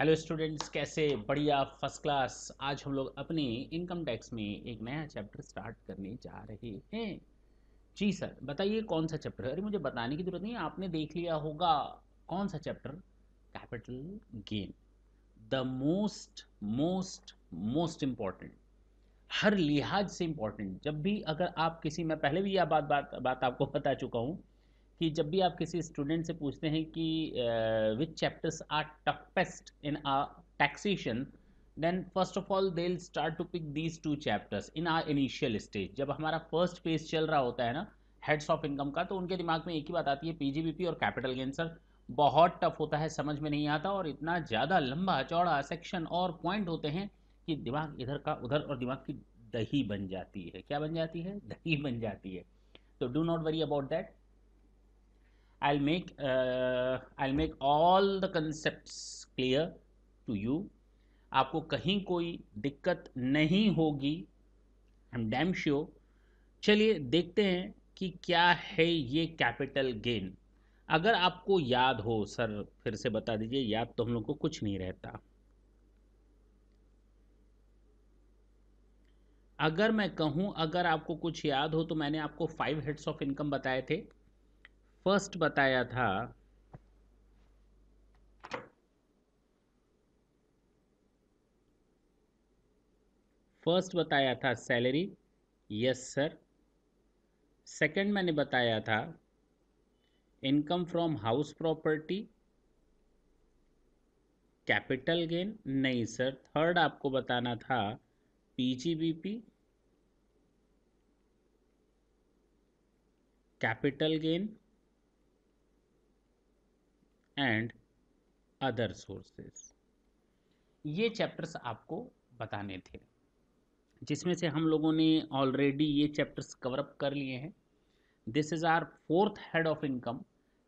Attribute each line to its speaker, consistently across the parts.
Speaker 1: Hello students कैसे बढ़िया first class आज हम लोग अपने इनकम टैक्स में एक नया चैप्टर स्टार्ट करने जा रहे हैं जी सर बताइए कौन सा चैप्टर अरे मुझे बताने की जरूरत नहीं आपने देख लिया होगा कौन सा chapter capital gain the most most most important हर लिहाज से इम्पॉर्टेंट जब भी अगर आप किसी मैं पहले भी यह बात बात बात आपको बता चुका हूँ कि जब भी आप किसी स्टूडेंट से पूछते हैं कि which chapters are toughest in our taxation then first of all they start to pick these two chapters in our initial stage जब हमारा फर्स्ट फेज चल रहा होता है ना हेड्स ऑफ इनकम का तो उनके दिमाग में एक ही बात आती है पीजीबीपी और कैपिटल गेन सर बहुत टफ होता है समझ में नहीं आता और इतना ज़्यादा लंबा चौड़ा सेक्शन और पॉइंट होते हैं कि दिमाग इधर का उधर और दिमाग की दही बन जाती है क्या बन जाती है दही बन जाती है तो do not worry about that I'll make uh, I'll make all the concepts clear to you. आपको कहीं कोई दिक्कत नहीं होगी आई एम डैम श्योर चलिए देखते हैं कि क्या है ये कैपिटल गेन अगर आपको याद हो सर फिर से बता दीजिए याद तो हम लोग को कुछ नहीं रहता अगर मैं कहूं अगर आपको कुछ याद हो तो मैंने आपको फाइव हेड्स ऑफ इनकम बताए थे फर्स्ट बताया था फर्स्ट बताया था सैलरी यस सर सेकंड मैंने बताया था income from house property capital gain नहीं सर थर्ड आपको बताना था PGBP capital gain and other sources ये चैप्टर्स आपको बताने थे जिसमें से हम लोगों ने ऑलरेडी ये चैप्टर्स कवरअप कर लिए हैं this is our fourth head of income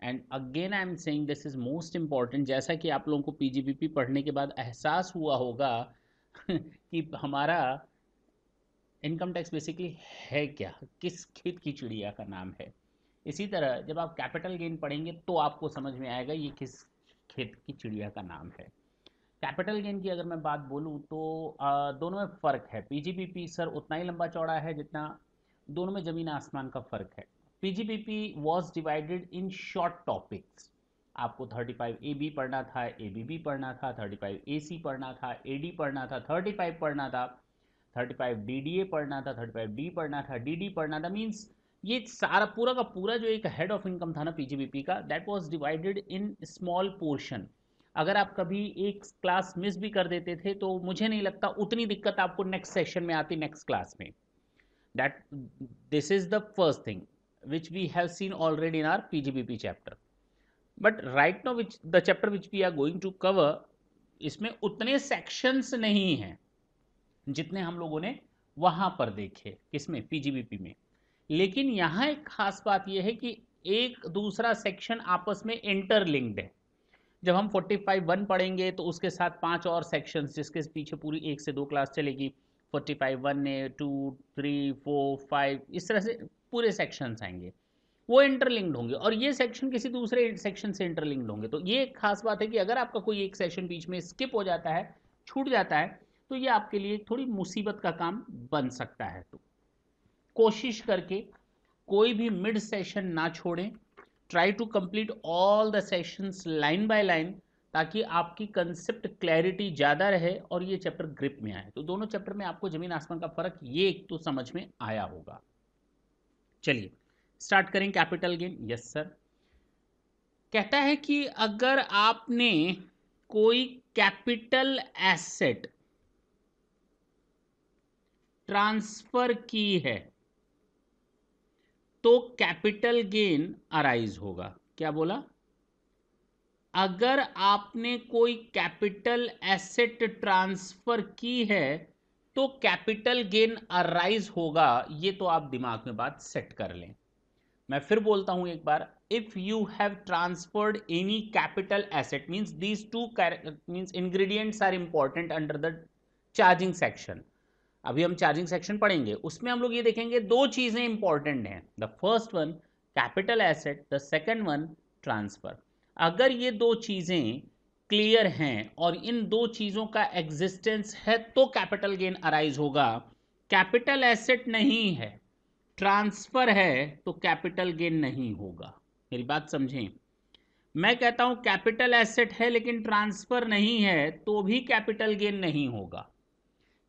Speaker 1: and again I am saying this is most important जैसा कि आप लोगों को पीजीबीपी पढ़ने के बाद एहसास हुआ होगा कि हमारा इनकम टैक्स बेसिकली है क्या किस खेत की चिड़िया का नाम है इसी तरह जब आप कैपिटल गेन पढ़ेंगे तो आपको समझ में आएगा ये किस खेत की चिड़िया का नाम है कैपिटल गेन की अगर मैं बात बोलूँ तो आ, दोनों में फ़र्क है पीजीपीपी सर उतना ही लंबा चौड़ा है जितना दोनों में ज़मीन आसमान का फ़र्क है PGBP was divided in short topics आपको 35 ए बी पढ़ना था ए बी बी पढ़ना था 35 ए सी पढ़ना था ए डी पढ़ना था 35 पढ़ना था 35 डी डी ए पढ़ना था 35 डी पढ़ना था डी डी पढ़ना था मीन्स ये सारा पूरा का पूरा जो एक हेड ऑफ इनकम था ना पीजीबीपी का that was divided in small portion अगर आप कभी एक क्लास मिस भी कर देते थे तो मुझे नहीं लगता उतनी दिक्कत आपको नेक्स्ट सेशन में आती नेक्स्ट क्लास में that this is the first thing which we have seen already in our PGBP chapter but right now which the chapter which we are going to cover इसमें उतने sections नहीं हैं जितने हम लोगों ने वहां पर देखे किसमें PGBP में लेकिन यहाँ एक खास बात यह है कि एक दूसरा सेक्शन आपस में इंटरलिंक्ड है जब हम फोर्टी फाइव वन पढ़ेंगे तो उसके साथ पांच और सेक्शंस जिसके पीछे पूरी एक से दो क्लास चलेगी forty five one A two three four five इस तरह से पूरे सेक्शंस आएंगे वो इंटरलिंक्ड होंगे और ये सेक्शन किसी दूसरे सेक्शन से इंटरलिंक्ड होंगे तो ये एक खास बात है कि अगर आपका कोई एक सेक्शन बीच में स्किप हो जाता है छूट जाता है तो ये आपके लिए थोड़ी मुसीबत का काम बन सकता है तो कोशिश करके कोई भी मिड सेशन ना छोड़ें try to complete all the sessions line by line ताकि आपकी कंसेप्ट क्लैरिटी ज़्यादा रहे और ये चैप्टर ग्रिप में आए तो दोनों चैप्टर में आपको ज़मीन आसमान का फर्क ये एक तो समझ में आया होगा चलिए स्टार्ट करें कैपिटल गेन यस सर कहता है कि अगर आपने कोई कैपिटल एसेट ट्रांसफर की है तो कैपिटल गेन अराइज होगा क्या बोला अगर आपने कोई कैपिटल एसेट ट्रांसफर की है तो कैपिटल गेन अराइज होगा ये तो आप दिमाग में बात सेट कर लें मैं फिर बोलता हूं एक बार if you have transferred any capital asset means these two means ingredients are important under the charging section अभी हम चार्जिंग सेक्शन पढ़ेंगे उसमें हम लोग ये देखेंगे दो चीज़ें इंपॉर्टेंट हैं the first one capital asset the second one transfer अगर ये दो चीज़ें क्लियर हैं और इन दो चीज़ों का एग्जिस्टेंस है तो कैपिटल गेन अराइज होगा कैपिटल एसेट नहीं है ट्रांसफ़र है तो कैपिटल गेन नहीं होगा मेरी बात समझें मैं कहता हूँ कैपिटल एसेट है लेकिन ट्रांसफ़र नहीं है तो भी कैपिटल गेन नहीं होगा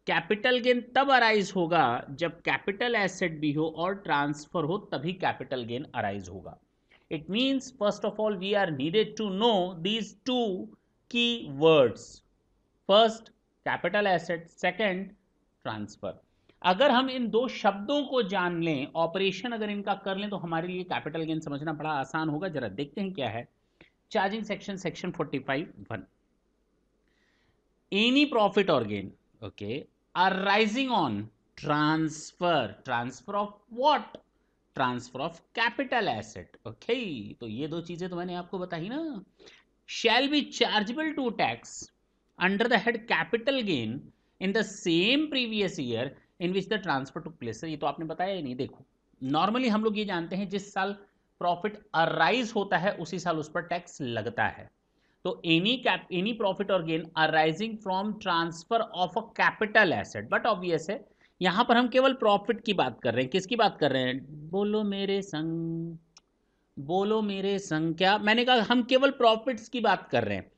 Speaker 1: कैपिटल गेन तब अराइज होगा जब कैपिटल एसेट भी हो और ट्रांसफर हो तभी कैपिटल गेन अराइज होगा it means first of all we are needed to know these two key words first capital asset second transfer अगर हम इन दो शब्दों को जान लें ऑपरेशन अगर इनका कर लें तो हमारे लिए कैपिटल गेन समझना बड़ा आसान होगा जरा देखते हैं क्या है charging section section forty five one any profit और gain okay are rising on transfer transfer of transfer of capital asset okay तो ये दो चीजें तो मैंने आपको बताई ना shall be chargeable to tax under the head capital gain in the same previous year in which the transfer took place ये तो आपने बताया ही नहीं देखो नॉर्मली हम लोग ये जानते हैं जिस साल प्रॉफिट अराइज होता है उसी साल उस पर टैक्स लगता है तो एनी कैप एनी प्रॉफिट और gain arising from transfer of a capital asset but obvious है यहाँ पर हम केवल प्रॉफिट की बात कर रहे हैं किसकी बात कर रहे हैं बोलो मेरे संग बोलो मेरे संग क्या मैंने कहा हम केवल प्रॉफिट्स की बात कर रहे हैं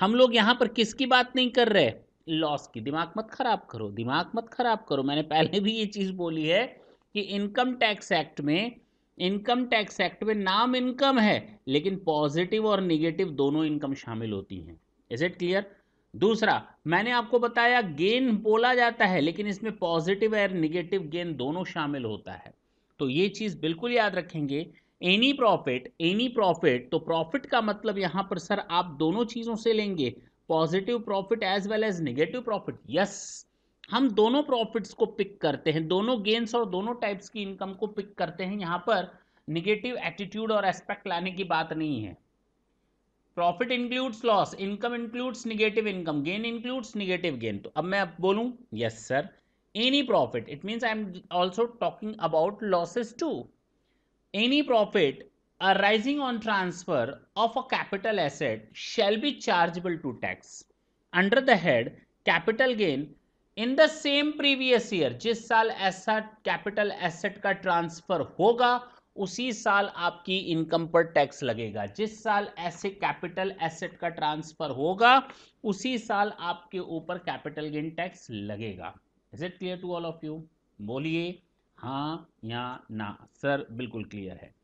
Speaker 1: हम लोग यहाँ पर किसकी बात नहीं कर रहे लॉस की दिमाग मत खराब करो दिमाग मत खराब करो मैंने पहले भी ये चीज़ बोली है कि इनकम टैक्स एक्ट में इनकम टैक्स एक्ट में नाम इनकम है लेकिन पॉजिटिव और निगेटिव दोनों इनकम शामिल होती हैं इज इट क्लियर दूसरा मैंने आपको बताया गेन बोला जाता है लेकिन इसमें पॉजिटिव और निगेटिव गेन दोनों शामिल होता है तो ये चीज़ बिल्कुल याद रखेंगे एनी प्रॉफिट एनी प्रॉफिट तो प्रॉफिट का मतलब यहां पर सर आप दोनों चीज़ों से लेंगे positive profit as well as negative profit yes हम दोनों प्रॉफिट्स को पिक करते हैं दोनों गेंस और दोनों टाइप्स की इनकम को पिक करते हैं यहाँ पर निगेटिव एटीट्यूड और एस्पेक्ट लाने की बात नहीं है profit includes loss income includes negative income gain includes negative gain तो अब मैं अब बोलूँ yes sir any profit it means I am also talking about losses too any profit arising on transfer of a capital asset shall be chargeable to tax under the head capital gain in the same previous year जिस साल ऐसा capital asset का transfer होगा उसी साल आपकी income पर tax लगेगा जिस साल ऐसे कैपिटल एसेट का ट्रांसफर होगा उसी साल आपके ऊपर कैपिटल गेन टैक्स लगेगा is it clear to all of you बोलिए हाँ या ना सर बिल्कुल क्लियर है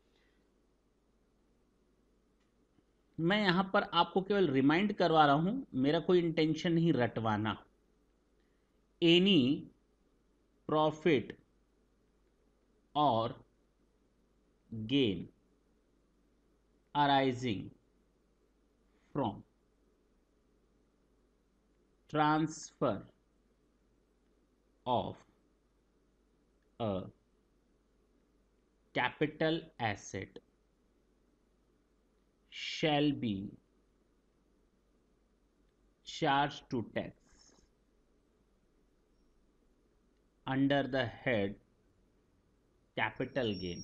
Speaker 1: मैं यहां पर आपको केवल रिमाइंड करवा रहा हूं मेरा कोई इंटेंशन नहीं रटवाना any profit or gain arising from transfer of a capital asset shall be charged to tax under the head capital gain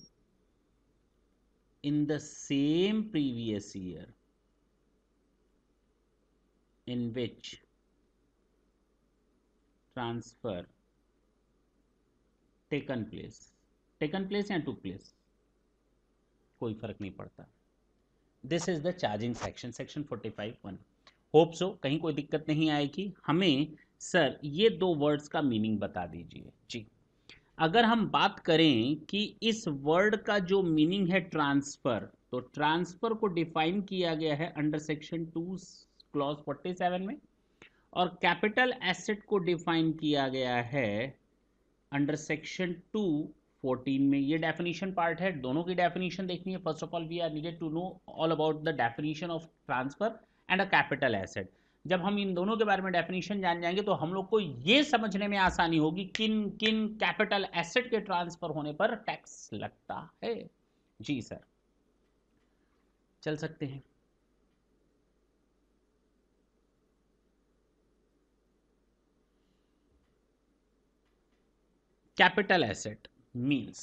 Speaker 1: in the same previous year in which transfer taken place taken place and took place कोई फर्क नहीं पड़ता this is the charging section section 45 one hope so कहीं कोई दिक्कत नहीं आएगी हमें सर ये दो वर्ड्स का मीनिंग बता दीजिए जी अगर हम बात करें कि इस वर्ड का जो मीनिंग है ट्रांसफ़र तो ट्रांसफ़र को डिफाइन किया गया है under section two clause forty seven में और कैपिटल एसेट को डिफाइन किया गया है अंडर सेक्शन टू फोर्टीन में ये डेफिनेशन पार्ट है दोनों की डेफिनेशन देखनी है first of all we are needed to know all about the definition of transfer and a capital asset जब हम इन दोनों के बारे में डेफिनेशन जान जाएंगे तो हम लोग को ये समझने में आसानी होगी किन किन कैपिटल एसेट के ट्रांसफर होने पर टैक्स लगता है जी सर चल सकते हैं कैपिटल एसेट मीन्स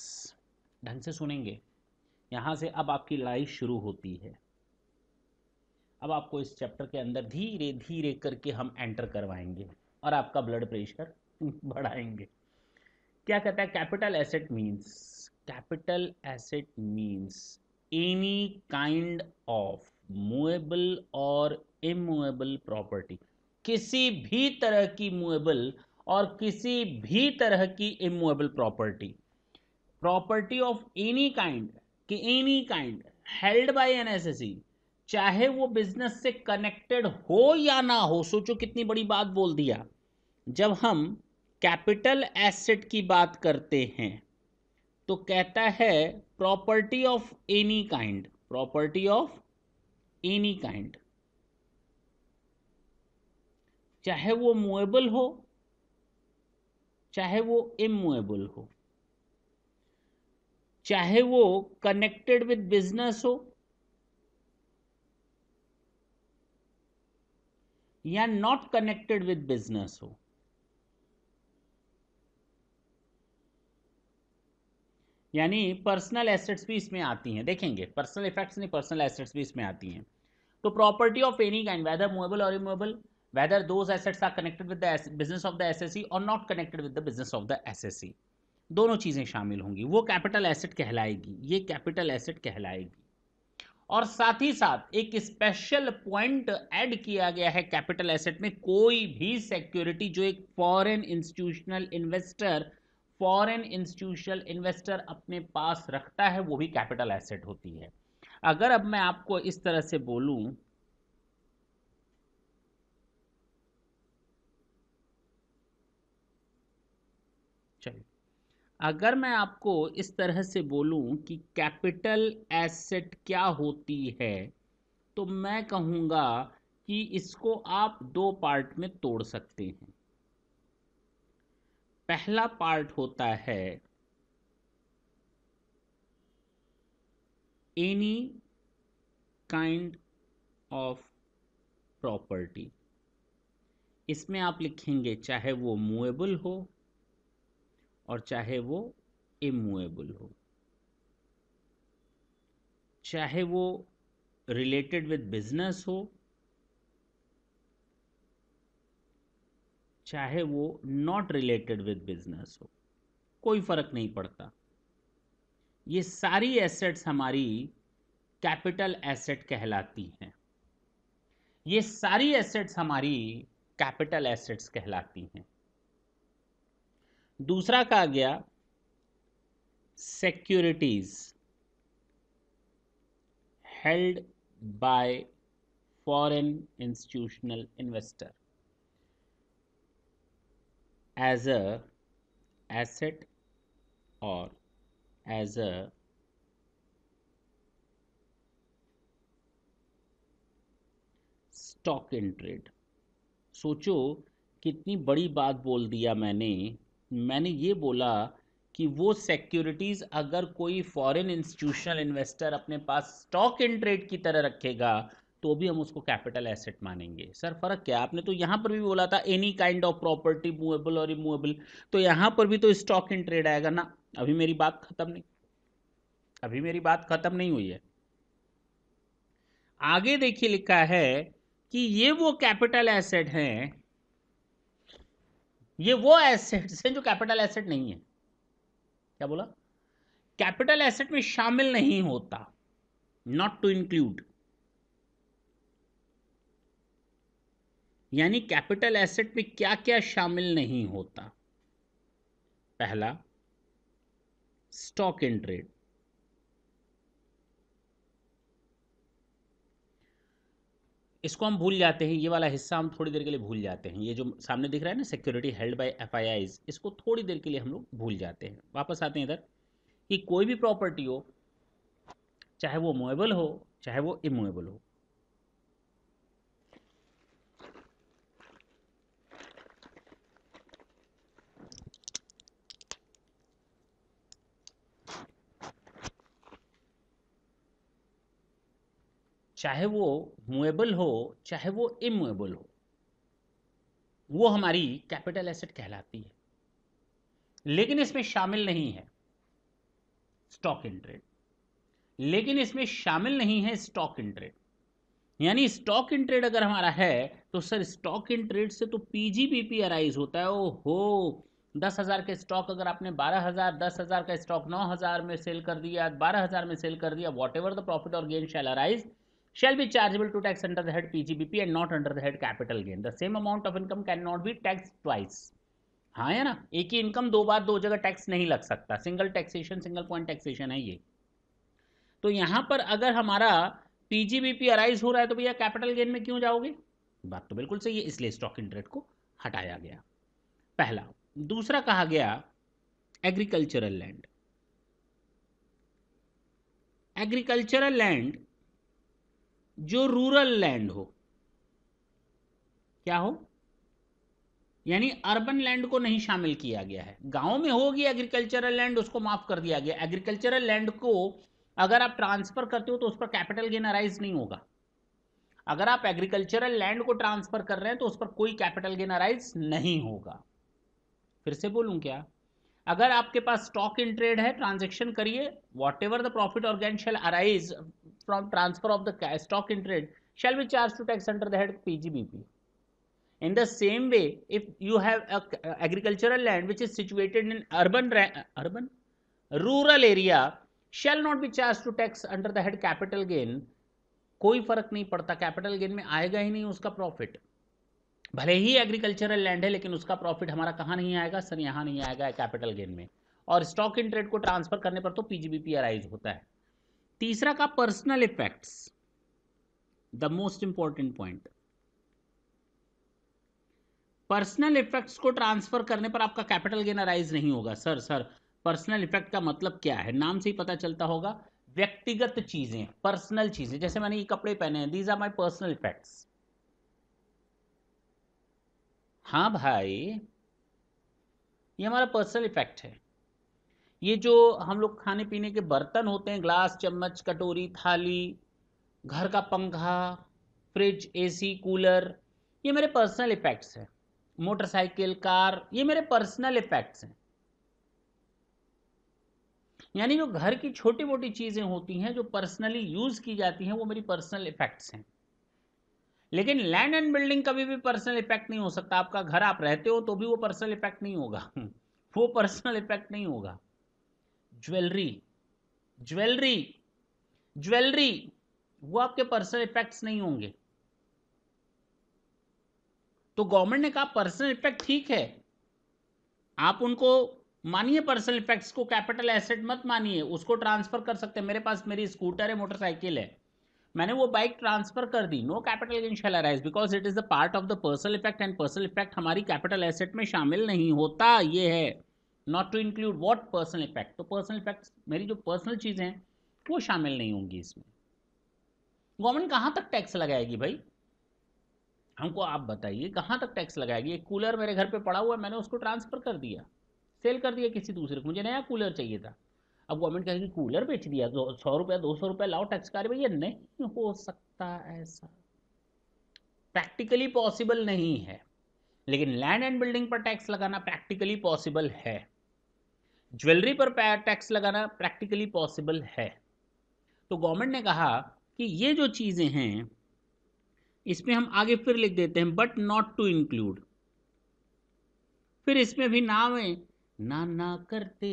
Speaker 1: ढंग से सुनेंगे यहां से अब आपकी लड़ाई शुरू होती है अब आपको इस चैप्टर के अंदर धीरे धीरे करके हम एंटर करवाएंगे और आपका ब्लड प्रेशर बढ़ाएंगे क्या कहता है capital asset means capital asset means any kind of movable और इमूएबल प्रॉपर्टी किसी भी तरह की मूवेबल और किसी भी तरह की immovable property property of any kind any kind held assessee चाहे वो बिजनेस से कनेक्टेड हो या ना हो सोचो कितनी बड़ी बात बोल दिया जब हम कैपिटल एसेट की बात करते हैं तो कहता है property of any kind property of any kind चाहे वो मूवेबल हो चाहे वो इमुएबल हो चाहे वो कनेक्टेड विद बिजनेस हो या नॉट कनेक्टेड विद बिजनेस हो यानी पर्सनल एसेट्स भी इसमें आती हैं देखेंगे पर्सनल इफेक्ट्स नहीं पर्सनल एसेट्स भी इसमें आती हैं तो property of any kind whether movable और immovable whether those assets are connected with the business of the assessee और not connected with the business of the assessee दोनों चीज़ें शामिल होंगी वो कैपिटल एसेट कहलाएगी ये कैपिटल एसेट कहलाएगी और साथ ही साथ एक स्पेशल पॉइंट ऐड किया गया है कैपिटल एसेट में कोई भी सिक्योरिटी जो एक foreign institutional investor foreign institutional investor अपने पास रखता है वो भी कैपिटल एसेट होती है अगर अब मैं आपको इस तरह से बोलूं अगर मैं आपको इस तरह से बोलूं कि कैपिटल एसेट क्या होती है तो मैं कहूँगा कि इसको आप दो पार्ट में तोड़ सकते हैं पहला पार्ट होता है एनी काइंड ऑफ प्रॉपर्टी इसमें आप लिखेंगे चाहे वो मूवेबल हो और चाहे वो इमूएबल हो चाहे वो रिलेटेड विद बिजनेस हो चाहे वो नॉट रिलेटेड विद बिजनेस हो कोई फर्क नहीं पड़ता ये सारी एसेट्स हमारी कैपिटल एसेट कहलाती हैं ये सारी एसेट्स हमारी कैपिटल एसेट्स कहलाती हैं दूसरा कहा गया securities held by foreign institutional investor as a asset और as a stock in trade सोचो कितनी बड़ी बात बोल दिया मैंने मैंने ये बोला कि वो सिक्योरिटीज़ अगर कोई फॉरेन इंस्टीट्यूशनल इन्वेस्टर अपने पास स्टॉक इन ट्रेड की तरह रखेगा तो भी हम उसको कैपिटल एसेट मानेंगे सर फर्क क्या आपने तो यहां पर भी बोला था any kind of property movable और इमूवेबल तो यहां पर भी तो स्टॉक इन ट्रेड आएगा ना अभी मेरी बात खत्म नहीं अभी मेरी बात खत्म नहीं हुई है आगे देखिए लिखा है कि ये वो कैपिटल एसेट हैं ये वो एसेट्स हैं जो कैपिटल एसेट नहीं है क्या बोला कैपिटल एसेट में शामिल नहीं होता नॉट टू इंक्लूड यानी कैपिटल एसेट में क्या क्या शामिल नहीं होता पहला स्टॉक इन ट्रेड इसको हम भूल जाते हैं ये वाला हिस्सा हम थोड़ी देर के लिए भूल जाते हैं ये जो सामने दिख रहा है ना सिक्योरिटी हेल्ड बाय एफ इसको थोड़ी देर के लिए हम लोग भूल जाते हैं वापस आते हैं इधर कि कोई भी प्रॉपर्टी हो चाहे वो मोएबल हो चाहे वो इमोएबल हो चाहे वो मूवेबल हो चाहे वो इमुएबल हो वो हमारी कैपिटल एसेट कहलाती है लेकिन इसमें शामिल नहीं है स्टॉक इन ट्रेड लेकिन इसमें शामिल नहीं है स्टॉक इन ट्रेड यानी स्टॉक इन ट्रेड अगर हमारा है तो सर स्टॉक इन ट्रेड से तो पीजीबीपी अराइज होता है ओ हो दस हज़ार के स्टॉक अगर आपने बारह हज़ार दस हज़ार का स्टॉक नौ हज़ार में सेल कर दिया बारह हज़ार में सेल कर दिया वॉट एवर द प्रॉफिट और gain shall arise shall be chargeable to tax under the head PGBP and not under the head capital gain. The same amount of income cannot be taxed twice. हाँ है ना एक ही income दो बार दो जगह tax नहीं लग सकता single taxation single point taxation है ये तो यहां पर अगर हमारा पीजीबीपी अराइज हो रहा है तो भैया कैपिटल गेन में क्यों जाओगे बात तो बिल्कुल सही है इसलिए स्टॉक इंटरेस्ट को हटाया गया पहला दूसरा कहा गया एग्रीकल्चरल लैंड एग्रीकल्चरल लैंड जो रूरल लैंड हो क्या हो यानी अर्बन लैंड को नहीं शामिल किया गया है गांव में होगी एग्रीकल्चरल लैंड उसको माफ कर दिया गया एग्रीकल्चरल लैंड को अगर आप ट्रांसफर करते हो तो उस पर कैपिटल गेन अराइज नहीं होगा अगर आप एग्रीकल्चरल लैंड को ट्रांसफर कर रहे हैं तो उस पर कोई कैपिटल गेन अराइज नहीं होगा फिर से बोलूं क्या अगर आपके पास स्टॉक इन ट्रेड है ट्रांजेक्शन करिए वॉट एवर द प्रॉफिट और shall arise from transfer of the stock in trade shall be charged to tax under the head PGBP. In the same way, if you have a, agricultural land which is situated in urban urban rural area, shall not be charged to tax under the head capital gain. कोई फर्क नहीं पड़ता capital gain में आएगा ही नहीं उसका profit भले ही agricultural land है लेकिन उसका प्रॉफिट हमारा कहाँ नहीं आएगा सर यहाँ नहीं आएगा कैपिटल गेन में और स्टॉक इन ट्रेड को ट्रांसफर करने पर तो पीजीबीपी अराइज होता है तीसरा का personal effects the most important point personal effects को ट्रांसफर करने पर आपका कैपिटल गेन अराइज नहीं होगा सर सर पर्सनल इफेक्ट का मतलब क्या है नाम से ही पता चलता होगा व्यक्तिगत चीजें पर्सनल चीजें जैसे मैंने ये कपड़े पहने हैं these are my personal effects हाँ भाई ये हमारा पर्सनल इफेक्ट है ये जो हम लोग खाने पीने के बर्तन होते हैं ग्लास चम्मच कटोरी थाली घर का पंखा फ्रिज एसी कूलर ये मेरे पर्सनल इफेक्ट्स हैं मोटरसाइकिल कार ये मेरे पर्सनल इफेक्ट्स हैं यानी जो घर की छोटी मोटी चीज़ें होती हैं जो पर्सनली यूज़ की जाती हैं वो मेरी पर्सनल इफेक्ट्स हैं लेकिन लैंड एंड बिल्डिंग कभी भी पर्सनल इफेक्ट नहीं हो सकता आपका घर आप रहते हो तो भी वो पर्सनल इफेक्ट नहीं होगा वो पर्सनल इफेक्ट नहीं होगा ज्वेलरी ज्वेलरी ज्वेलरी वो आपके पर्सनल इफेक्ट्स नहीं होंगे तो गवर्नमेंट ने कहा पर्सनल इफेक्ट ठीक है आप उनको मानिए पर्सनल इफेक्ट्स को कैपिटल एसेट मत मानिए उसको ट्रांसफर कर सकते हैं मेरे पास मेरी स्कूटर है मोटरसाइकिल है मैंने वो बाइक ट्रांसफर कर दी no capital gain shall arise because it is the part of the personal effect and personal effect हमारी कैपिटल एसेट में शामिल नहीं होता ये है not to include what personal effect तो पर्सनल इफेक्ट मेरी जो पर्सनल चीज़ें हैं वो शामिल नहीं होंगी इसमें गवर्नमेंट कहाँ तक टैक्स लगाएगी भाई हमको आप बताइए कहाँ तक टैक्स लगाएगी एक कूलर मेरे घर पे पड़ा हुआ है मैंने उसको ट्रांसफ़र कर दिया सेल कर दिया किसी दूसरे को मुझे नया कूलर चाहिए था अब गवर्नमेंट कहेगी कूलर बेच दिया दो सौ रुपया दो सौ रुपया लाओ टैक्स कार्य भैया नहीं हो सकता ऐसा प्रैक्टिकली पॉसिबल नहीं है लेकिन लैंड एंड बिल्डिंग पर टैक्स लगाना प्रैक्टिकली पॉसिबल है ज्वेलरी पर टैक्स लगाना प्रैक्टिकली पॉसिबल है तो गवर्नमेंट ने कहा कि ये जो चीज़ें हैं इसमें हम आगे फिर लिख देते हैं बट नॉट टू इंक्लूड फिर इसमें भी ना में ना ना करते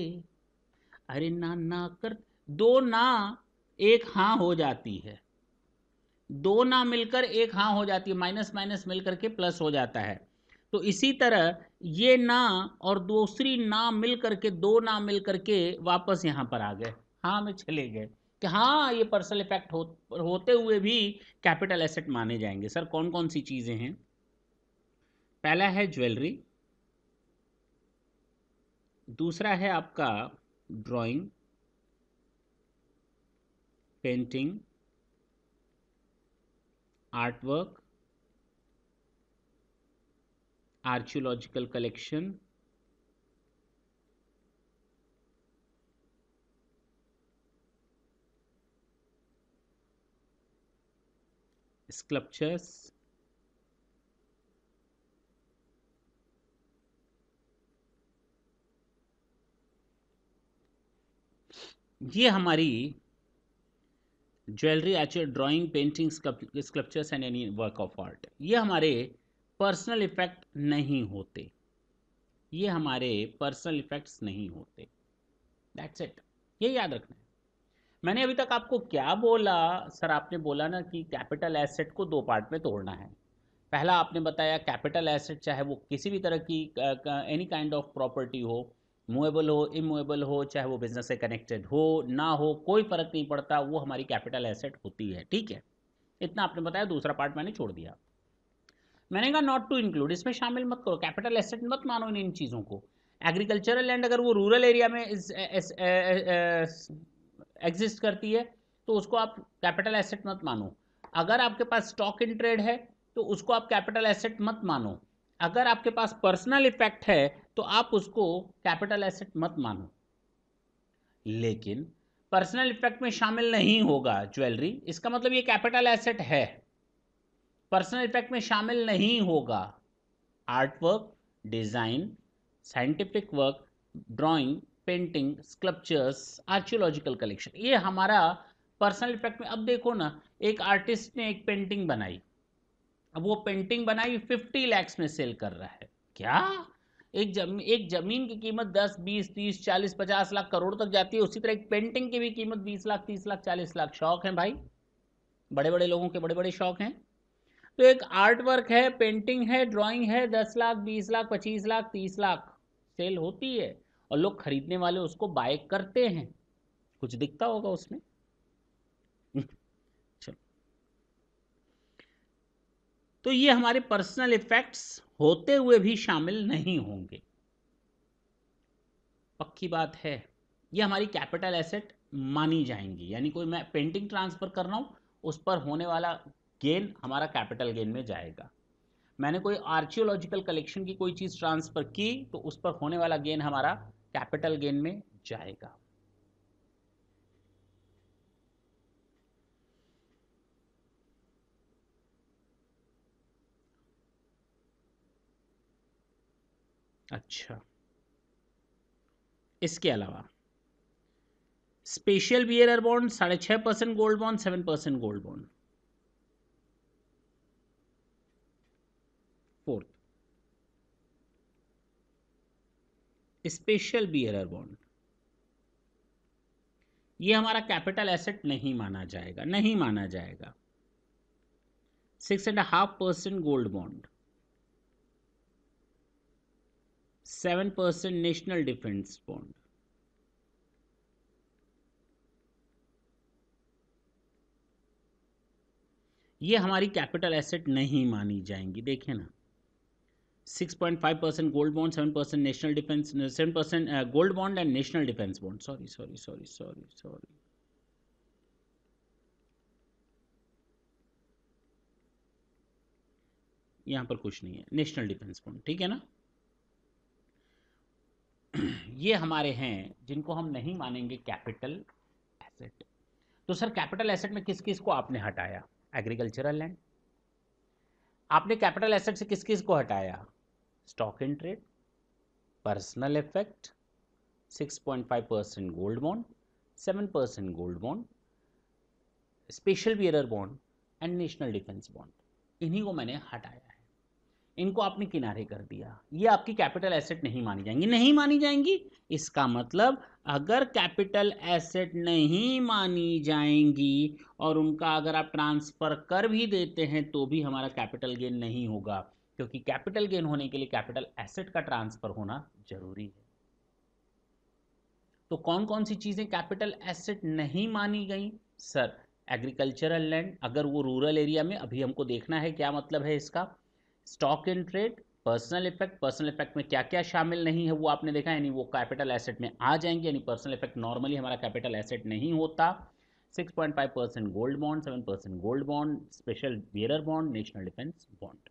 Speaker 1: अरे ना ना कर दो ना एक हाँ हो जाती है दो ना मिलकर एक हाँ हो जाती है माइनस माइनस मिलकर के प्लस हो जाता है तो इसी तरह ये ना और दूसरी ना मिल करके दो ना मिल करके वापस यहाँ पर आ गए हाँ में चले गए कि हाँ ये पर्सनल इफेक्ट हो, होते हुए भी कैपिटल एसेट माने जाएंगे सर कौन कौन सी चीज़ें हैं पहला है ज्वेलरी दूसरा है आपका drawing painting artwork archaeological collection sculptures ये हमारी ज्वेलरी एच drawing painting sculptures and any work of art ये हमारे पर्सनल इफ़ेक्ट नहीं होते ये हमारे पर्सनल इफ़ेक्ट्स नहीं होते दैट्स इट ये याद रखना है मैंने अभी तक आपको क्या बोला सर आपने बोला ना कि कैपिटल एसेट को दो पार्ट में तोड़ना है पहला आपने बताया कैपिटल एसेट चाहे वो किसी भी तरह की एनी काइंड ऑफ प्रॉपर्टी हो मूवेबल हो इमूवेबल हो चाहे वो बिजनेस से कनेक्टेड हो ना हो कोई फ़र्क नहीं पड़ता वो हमारी कैपिटल एसेट होती है ठीक है इतना आपने बताया दूसरा पार्ट मैंने छोड़ दिया मैंने कहा नॉट टू इंक्लूड इसमें शामिल मत करो कैपिटल एसेट मत मानो इन इन चीज़ों को एग्रीकल्चरल लैंड अगर वो रूरल एरिया में एग्जिस्ट eh, eh, eh, करती है तो उसको आप कैपिटल एसेट मत मानो अगर आपके पास स्टॉक इन ट्रेड है तो उसको आप कैपिटल एसेट मत मानो अगर आपके पास पर्सनल इफेक्ट है तो आप उसको कैपिटल एसेट मत मानो लेकिन पर्सनल इफेक्ट में शामिल नहीं होगा ज्वेलरी इसका मतलब ये कैपिटल एसेट है पर्सनल इफेक्ट में शामिल नहीं होगा art work design scientific work drawing painting sculptures archaeological collection ये हमारा पर्सनल इफेक्ट में अब देखो ना एक आर्टिस्ट ने एक पेंटिंग बनाई अब वो पेंटिंग बनाई फिफ्टी लैक्स में सेल कर रहा है क्या एक जम, एक जमीन की कीमत दस बीस तीस चालीस पचास लाख करोड़ तक जाती है उसी तरह एक पेंटिंग की भी कीमत बीस लाख तीस लाख चालीस लाख शौक है भाई बड़े बड़े लोगों के बड़े बड़े शौक हैं तो एक आर्ट वर्क है पेंटिंग है ड्राइंग है दस लाख बीस लाख पच्चीस लाख तीस लाख सेल होती है और लोग खरीदने वाले उसको बाय करते हैं कुछ दिखता होगा उसमें हम्म, चलो तो ये हमारे पर्सनल इफेक्ट्स होते हुए भी शामिल नहीं होंगे पक्की बात है ये हमारी कैपिटल एसेट मानी जाएंगी यानी कोई मैं पेंटिंग ट्रांसफ़र कर रहा हूं उस पर होने वाला गेन हमारा कैपिटल गेन में जाएगा मैंने कोई आर्कियोलॉजिकल कलेक्शन की कोई चीज़ ट्रांसफ़र की तो उस पर होने वाला गेन हमारा कैपिटल गेन में जाएगा अच्छा इसके अलावा स्पेशल बियर बॉन्ड साढ़े छः percent gold bond seven percent gold bond special bearer bond ये हमारा कैपिटल एसेट नहीं माना जाएगा नहीं माना जाएगा six and half percent gold bond seven percent national defence bond ये हमारी कैपिटल एसेट नहीं मानी जाएंगी देखिए ना six point five percent gold bond seven percent national defence seven percent gold bond and national defence bond sorry sorry sorry sorry sorry यहां पर कुछ नहीं है नेशनल डिफेंस बॉन्ड ठीक है ना ये हमारे हैं जिनको हम नहीं मानेंगे कैपिटल एसेट तो सर कैपिटल एसेट में किस किस को आपने हटाया एग्रीकल्चरल लैंड आपने कैपिटल एसेट से किस किस को हटाया stock in trade personal effect 6.5 percent gold bond 7 percent gold bond special bearer bond and national defence bond इन्हीं को मैंने हटाया है इनको आपने किनारे कर दिया ये आपकी कैपिटल एसेट नहीं मानी जाएंगी नहीं मानी जाएंगी इसका मतलब अगर कैपिटल एसेट नहीं मानी जाएंगी और उनका अगर आप ट्रांसफ़र कर भी देते हैं तो भी हमारा कैपिटल गेन नहीं होगा क्योंकि कैपिटल गेन होने के लिए कैपिटल एसेट का ट्रांसफ़र होना जरूरी है तो कौन कौन सी चीज़ें कैपिटल एसेट नहीं मानी गई सर एग्रीकल्चरल लैंड अगर वो रूरल एरिया में अभी हमको देखना है क्या मतलब है इसका stock in trade personal effect personal effect में क्या क्या शामिल नहीं है वो आपने देखा यानी वो कैपिटल एसेट में आ जाएंगे यानी पर्सनल इफेक्ट नॉर्मली हमारा कैपिटल एसेट नहीं होता 6.5 percent gold bond 7 percent gold bond special bearer bond national defence bond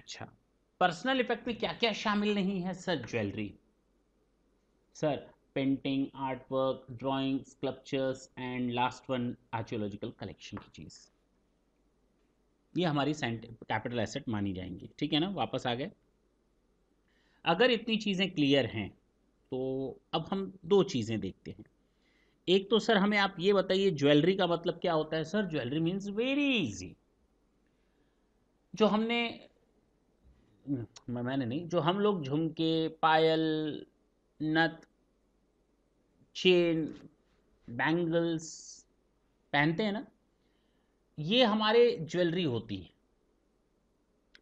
Speaker 1: अच्छा पर्सनल इफेक्ट में क्या क्या शामिल नहीं है sir jewellery sir painting artwork drawing sculptures and last one archaeological collection की चीज़ ये हमारी कैपिटल एसेट मानी जाएंगी ठीक है ना वापस आ गए अगर इतनी चीज़ें क्लियर हैं तो अब हम दो चीज़ें देखते हैं एक तो सर हमें आप ये बताइए ज्वेलरी का मतलब क्या होता है sir jewellery means very easy जो हमने मैंने नहीं जो हम लोग झुमके पायल नथ चेन बैंगल्स पहनते हैं ना ये हमारे ज्वेलरी होती है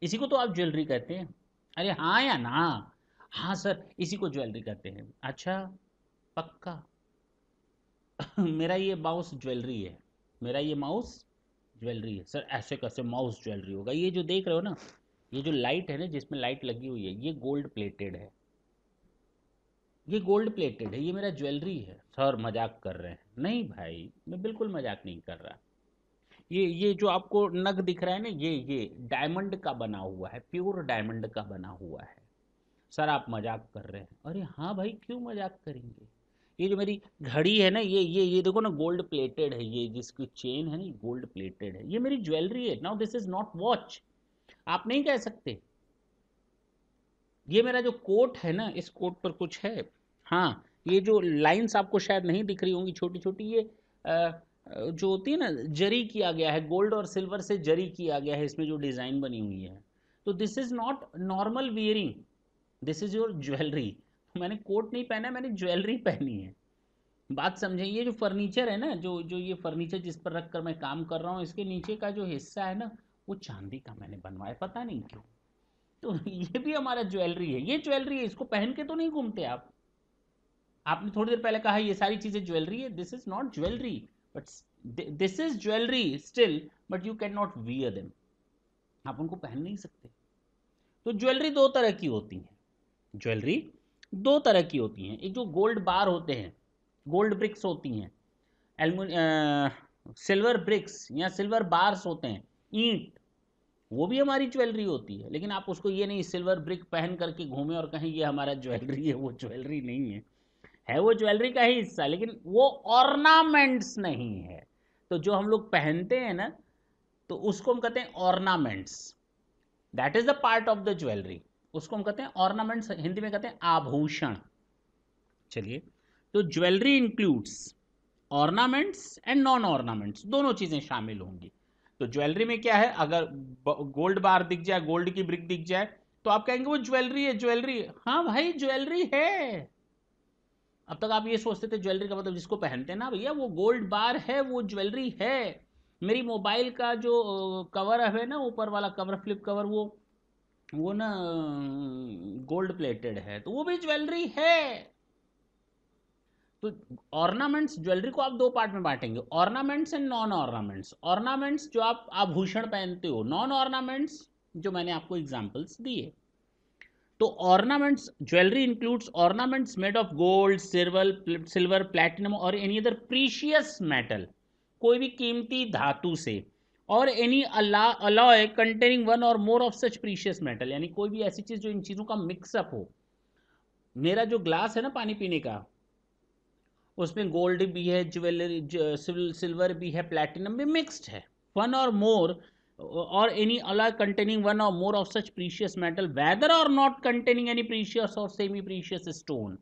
Speaker 1: इसी को तो आप ज्वेलरी कहते हैं अरे हाँ या ना हाँ सर इसी को ज्वेलरी कहते हैं अच्छा पक्का मेरा ये माउस ज्वेलरी है मेरा ये माउस ज्वेलरी है सर ऐसे कैसे माउस ज्वेलरी होगा ये जो देख रहे हो ना ये जो लाइट है ना जिसमें लाइट लगी हुई है ये गोल्ड प्लेटेड है ये गोल्ड प्लेटेड है ये मेरा ज्वेलरी है सर मजाक कर रहे हैं नहीं भाई मैं बिल्कुल मजाक नहीं कर रहा ये ये जो आपको नग दिख रहा है ना ये ये डायमंड का बना हुआ है प्योर डायमंड का बना हुआ है सर आप मजाक कर रहे हैं अरे हाँ भाई क्यों मजाक करेंगे ये जो मेरी घड़ी है ना ये ये ये देखो ना गोल्ड प्लेटेड है ये जिसकी चेन है ना गोल्ड प्लेटेड है ये मेरी ज्वेलरी है now this is not watch आप नहीं कह सकते ये मेरा जो कोट है ना इस कोट पर कुछ है हाँ ये जो लाइंस आपको शायद नहीं दिख रही होंगी छोटी छोटी ये आ, जो होती है ना जरी किया गया है गोल्ड और सिल्वर से जरी किया गया है इसमें जो डिज़ाइन बनी हुई है तो this is not normal wearing this is your jewellery मैंने कोट नहीं पहना मैंने ज्वेलरी पहनी है बात समझे ये जो फर्नीचर है ना जो जो ये फर्नीचर जिस पर रख कर मैं काम कर रहा हूँ इसके नीचे का जो हिस्सा है ना वो चांदी का मैंने बनवाया पता नहीं क्यों तो ये भी हमारा ज्वेलरी है ये ज्वेलरी है इसको पहन के तो नहीं घूमते आप आपने थोड़ी देर पहले कहा ये सारी चीज़ें ज्वेलरी है this is not jewellery but this is jewellery still but you cannot wear them आप उनको पहन नहीं सकते तो ज्वेलरी दो तरह की होती हैं ज्वेलरी दो तरह की होती हैं एक जो गोल्ड बार होते हैं गोल्ड ब्रिक्स होती हैं एलमो सिल्वर ब्रिक्स या सिल्वर बार्स होते हैं ईंट वो भी हमारी ज्वेलरी होती है लेकिन आप उसको ये नहीं सिल्वर ब्रिक पहन करके घूमें और कहें ये हमारा ज्वेलरी है वो ज्वेलरी नहीं है है वो ज्वेलरी का ही हिस्सा लेकिन वो ऑर्नामेंट्स नहीं है तो जो हम लोग पहनते हैं ना तो उसको हम कहते हैं ornaments that is the part of the jewellery उसको हम कहते हैं ऑर्नामेंट्स हिंदी में कहते हैं आभूषण चलिए तो jewellery includes ornaments and non ornaments दोनों चीज़ें शामिल होंगी तो ज्वेलरी में क्या है अगर गोल्ड बार दिख जाए गोल्ड की ब्रिक दिख जाए तो आप कहेंगे वो ज्वेलरी है ज्वेलरी हाँ भाई ज्वेलरी है अब तक आप ये सोचते थे ज्वेलरी का मतलब जिसको पहनते हैं ना भैया वो गोल्ड बार है वो ज्वेलरी है मेरी मोबाइल का जो कवर है ना ऊपर वाला कवर फ्लिप कवर वो वो ना गोल्ड प्लेटेड है तो वो भी ज्वेलरी है तो ऑर्नामेंट्स ज्वेलरी को आप दो पार्ट में बांटेंगे ornaments and non ornaments ornaments जो आप आभूषण पहनते हो नॉन ऑर्नामेंट्स जो मैंने आपको एग्जाम्पल्स दिए तो ornaments jewellery includes ornaments made of gold silver silver platinum or any other precious metal कोई भी कीमती धातु से और any alloy containing one or more of such precious metal यानी कोई भी ऐसी चीज़ जो इन चीज़ों का मिक्सअप हो मेरा जो ग्लास है ना पानी पीने का उसमें गोल्ड भी है ज्वेलरी सिल्वर भी है प्लेटिनम भी मिक्स्ड है one or more or any alloy containing one or more of such precious metal whether or not containing any precious or semi precious stone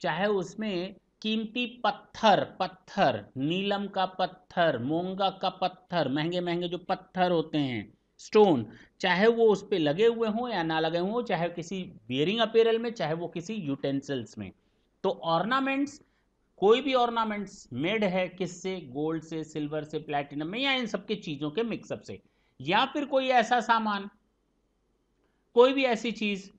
Speaker 1: चाहे उसमें कीमती पत्थर पत्थर नीलम का पत्थर मोंगा का पत्थर महंगे महंगे जो पत्थर होते हैं स्टोन चाहे वो उस पर लगे हुए हों या ना लगे हों चाहे किसी बियरिंग अपेरल में चाहे वो किसी यूटेंसिल्स में तो ऑर्नामेंट्स कोई भी ऑर्नामेंट्स मेड है किससे गोल्ड से सिल्वर से प्लेटिनम में या इन सब के चीज़ों के मिक्सअप से या फिर कोई ऐसा सामान कोई भी ऐसी चीज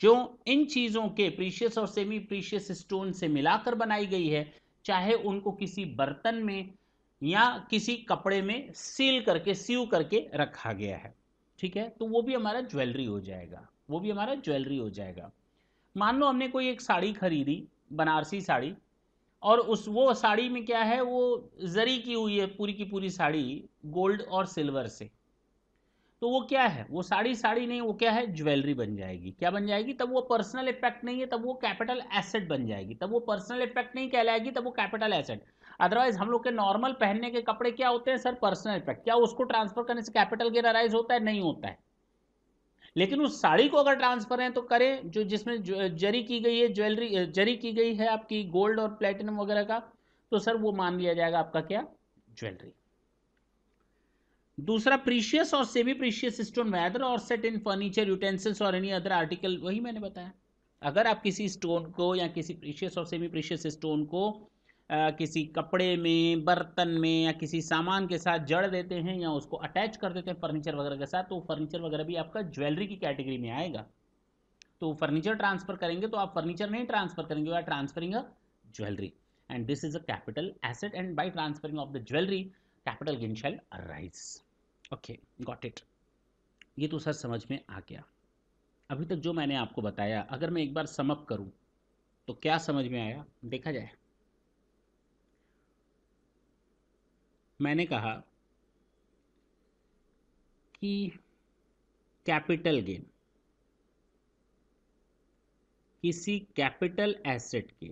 Speaker 1: जो इन चीजों के precious or semi precious stone से मिलाकर बनाई गई है चाहे उनको किसी बर्तन में या किसी कपड़े में सील करके सीव करके रखा गया है ठीक है तो वो भी हमारा ज्वेलरी हो जाएगा वो भी हमारा ज्वेलरी हो जाएगा मान लो हमने कोई एक साड़ी खरीदी बनारसी साड़ी और उस वो साड़ी में क्या है वो जरी की हुई है पूरी की पूरी साड़ी गोल्ड और सिल्वर से तो वो क्या है वो साड़ी साड़ी नहीं वो क्या है ज्वेलरी बन जाएगी क्या बन जाएगी तब वो पर्सनल इफेक्ट नहीं है तब वो कैपिटल एसेट बन जाएगी तब वो पर्सनल इफेक्ट नहीं कहलाएगी तब वो कैपिटल एसेट अदरवाइज हम लोग के नॉर्मल पहनने के कपड़े क्या होते हैं सर पर्सनल इफेक्ट क्या उसको ट्रांसफर करने से कैपिटल गेन अराइज होता है नहीं होता है लेकिन उस साड़ी को अगर ट्रांसफर है तो करें जो जिसमें जरी की गई है ज्वेलरी जरी की गई है आपकी गोल्ड और प्लेटिनम वगैरह का तो सर वो मान लिया जाएगा आपका क्या ज्वेलरी दूसरा precious or semi precious stone whether or set in furniture utensils or any other article वही मैंने बताया अगर आप किसी स्टोन को या किसी precious or semi precious stone को आ, किसी कपड़े में बर्तन में या किसी सामान के साथ जड़ देते हैं या उसको अटैच कर देते हैं फर्नीचर वगैरह के साथ तो फर्नीचर वगैरह भी आपका ज्वेलरी की कैटेगरी में आएगा तो फर्नीचर ट्रांसफर करेंगे तो आप फर्नीचर नहीं ट्रांसफर करेंगे you are transferring a jewellery and this is a capital asset and by transferring of the jewellery capital gain shall arise okay got it ये तो सर समझ में आ गया अभी तक जो मैंने आपको बताया अगर मैं एक बार समअप करूं तो क्या समझ में आया देखा जाए मैंने कहा कि कैपिटल गेन किसी कैपिटल एसेट के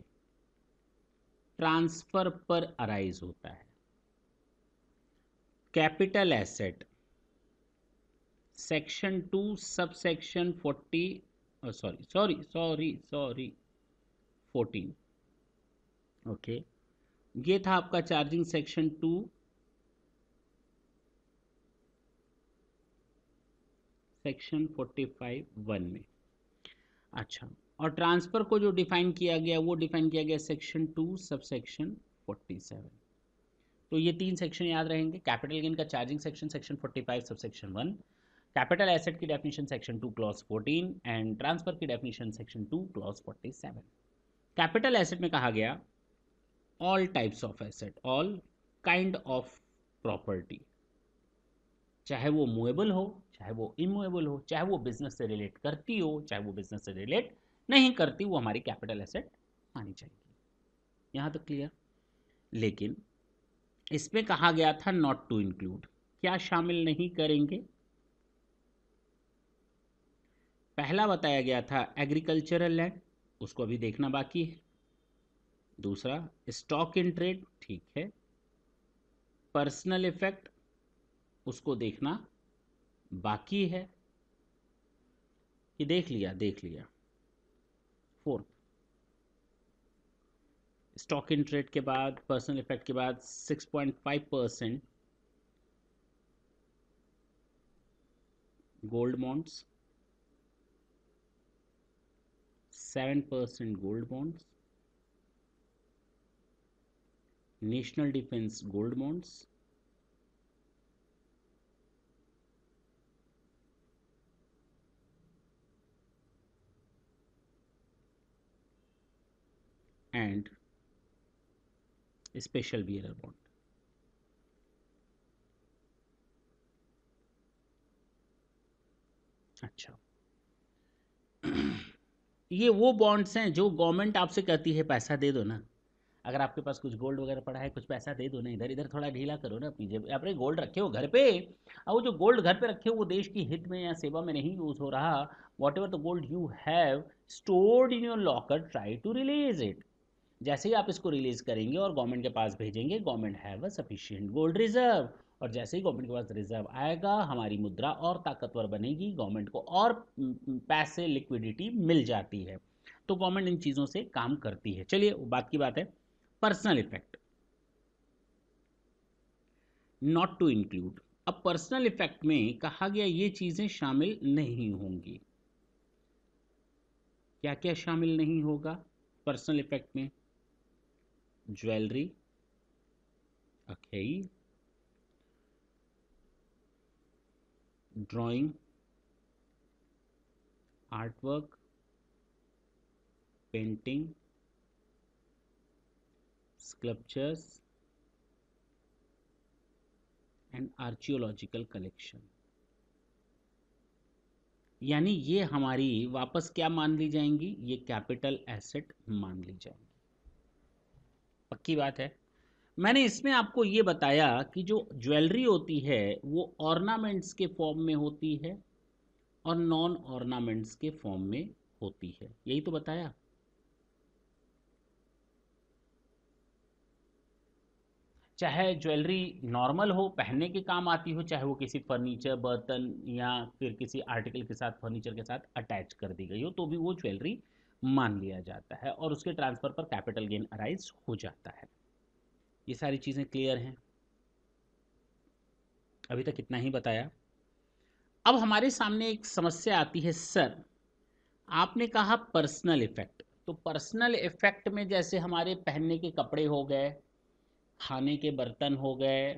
Speaker 1: ट्रांसफ़र पर अराइज होता है capital asset section two sub section forty sorry sorry sorry sorry fourteen okay ये था आपका charging section to section forty five one में अच्छा और ट्रांसफ़र को जो डिफाइन किया गया वो डिफाइन किया गया section two sub section forty seven तो ये तीन सेक्शन याद रहेंगे कैपिटल गेन का charging section section 45 sub section one capital asset की definition section two clause 14 and transfer की definition section two clause 47 capital asset में कहा गया all types of asset all kind of property चाहे वो मूवेबल हो चाहे वो इमूवेबल हो चाहे वो बिजनेस से रिलेट करती हो चाहे वो बिजनेस से रिलेट नहीं करती वो हमारी कैपिटल एसेट मानी चाहिए यहाँ तक क्लियर लेकिन इसमें कहा गया था नॉट टू इंक्लूड क्या शामिल नहीं करेंगे पहला बताया गया था एग्रीकल्चरल लैंड उसको अभी देखना बाकी है दूसरा स्टॉक इन ट्रेड ठीक है पर्सनल इफेक्ट उसको देखना बाकी है कि देख लिया देख लिया फोर्थ स्टॉक इन ट्रेड के बाद पर्सनल इफेक्ट के बाद 6.5 percent gold bonds 7 percent gold bonds national defence gold bonds and special Wiener bond. अच्छा ये वो बॉन्ड्स हैं जो गवर्नमेंट आपसे कहती है पैसा दे दो ना अगर आपके पास कुछ गोल्ड वगैरह पड़ा है कुछ पैसा दे दो ना इधर इधर थोड़ा ढीला करो ना अपनी जेब अपने गोल्ड रखे हो घर पे और वो जो गोल्ड घर पे रखे हो वो देश की हित में या सेवा में नहीं यूज़ हो रहा whatever the gold you have stored in your locker try to release it जैसे ही आप इसको रिलीज करेंगे और गवर्नमेंट के पास भेजेंगे government have a sufficient gold reserve और जैसे ही गवर्नमेंट के पास रिजर्व आएगा हमारी मुद्रा और ताकतवर बनेगी गवर्नमेंट को और पैसे लिक्विडिटी मिल जाती है तो गवर्नमेंट इन चीज़ों से काम करती है चलिए बात की बात है personal effect not to include अब पर्सनल इफेक्ट में कहा गया ये चीज़ें शामिल नहीं होंगी क्या क्या शामिल नहीं होगा पर्सनल इफेक्ट में jewelry okay drawing artwork painting sculptures and archaeological collection यानी ये हमारी वापस क्या मान ली जाएंगी ये कैपिटल एसेट मान ली जाएंगी पक्की बात है मैंने इसमें आपको ये बताया कि जो ज्वेलरी होती है वो ऑर्नामेंट्स के फॉर्म में होती है और नॉन ऑर्नामेंट्स के फॉर्म में होती है यही तो बताया चाहे ज्वेलरी नॉर्मल हो पहनने के काम आती हो चाहे वो किसी फर्नीचर बर्तन या फिर किसी आर्टिकल के साथ फर्नीचर के साथ अटैच कर दी गई हो तो भी वो ज्वेलरी मान लिया जाता है और उसके ट्रांसफ़र पर कैपिटल गेन अराइज हो जाता है ये सारी चीज़ें क्लियर हैं अभी तक इतना ही बताया अब हमारे सामने एक समस्या आती है सर आपने कहा पर्सनल इफेक्ट तो पर्सनल इफेक्ट में जैसे हमारे पहनने के कपड़े हो गए खाने के बर्तन हो गए